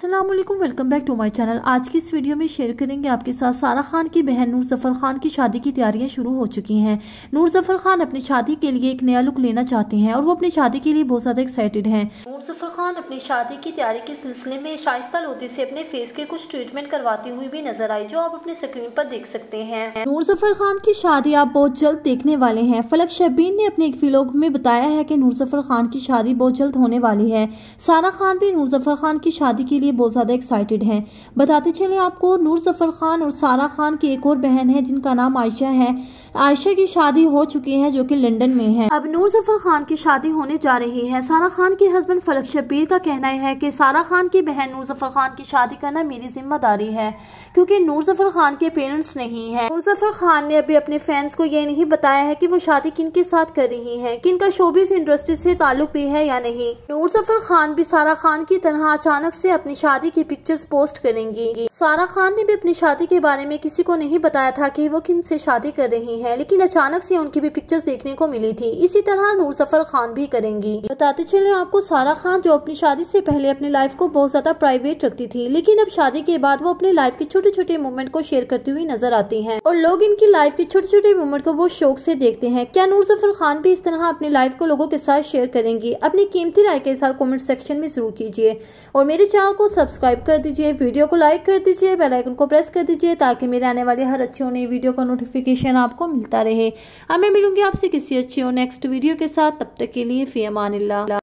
Aslam welcome back to my channel आज की इस वीडियो में शेयर करेंगे आपके साथ सारा खान की बहन नूर जफ़र खान की शादी की तैयारियां शुरू हो चुकी हैं नूर जफ़र खान अपनी शादी के लिए एक नया लुक लेना चाहते हैं और वो अपनी शादी के लिए बहुत ज़्यादा एक्साइटेड हैं नूर जफ़र खान अपनी शादी की तैयारी के सिलसिले में शाइस्ता लोधी से अपने फेस के कुछ ट्रीटमेंट करवाती हुई भी नजर आई जो आप अपने स्क्रीन पर देख सकते हैं नूर जफ़र खान की शादी आप बहुत जल्द देखने वाले हैं फलक शबीन ने अपने एक व्लॉग में बताया है की नूर जफ़र खान की शादी बहुत जल्द होने वाली है सारा खान भी नूर जफ़र खान की शादी के लिए लिए बहुत ज़्यादा एक्साइटेड हैं बताते चले आपको नूर जफर खान और सारा खान की एक और बहन है जिनका नाम आयशा है आयशा की शादी हो चुकी है जो कि लंदन में है अब नूर जफर खान की शादी होने जा रही है सारा खान के हस्बैंड फलक शबीर का कहना है कि सारा खान की बहन नूर जफर खान की शादी करना मेरी जिम्मेदारी है क्योंकि नूर जफर खान के पेरेंट्स नहीं है नूर जफर खान ने अभी अपने फैंस को ये नहीं बताया है की वो शादी किन के साथ कर रही है किन का शोबिस इंडस्ट्री से ताल्लुक भी है या नहीं नूर जफर खान भी सारा खान की तरह अचानक से अपनी शादी की पिक्चर्स पोस्ट करेंगी सारा खान ने भी अपनी शादी के बारे में किसी को नहीं बताया था कि वो किन से शादी कर रही है नहीं है लेकिन अचानक से उनकी भी पिक्चर्स देखने को मिली थी इसी तरह नूर सफर खान भी करेंगी बताते चले आपको सारा खान जो अपनी शादी से पहले अपनी लाइफ को बहुत ज्यादा प्राइवेट रखती थी लेकिन अब शादी के बाद वो अपने लाइफ के छोटे छोटे मोमेंट को शेयर करती हुई नजर आती है और लोग इनकी लाइफ के छोटे छोटे मोमेंट को बहुत शौक ऐसी देखते हैं क्या नूर सफर खान भी इस तरह अपनी लाइफ को लोगों के साथ शेयर करेंगी अपनी कीमती राय के साथ कॉमेंट सेक्शन में जरूर कीजिए और मेरे चैनल को सब्सक्राइब कर दीजिए वीडियो को लाइक कर दीजिए बेलाइकन को प्रेस कर दीजिए ताकि मेरे आने वाले हर अच्छी होने वीडियो का नोटिफिकेशन आपको मिलता रहे अब मैं मिलूंगी आपसे किसी अच्छी और नेक्स्ट वीडियो के साथ तब तक के लिए फ़ियमान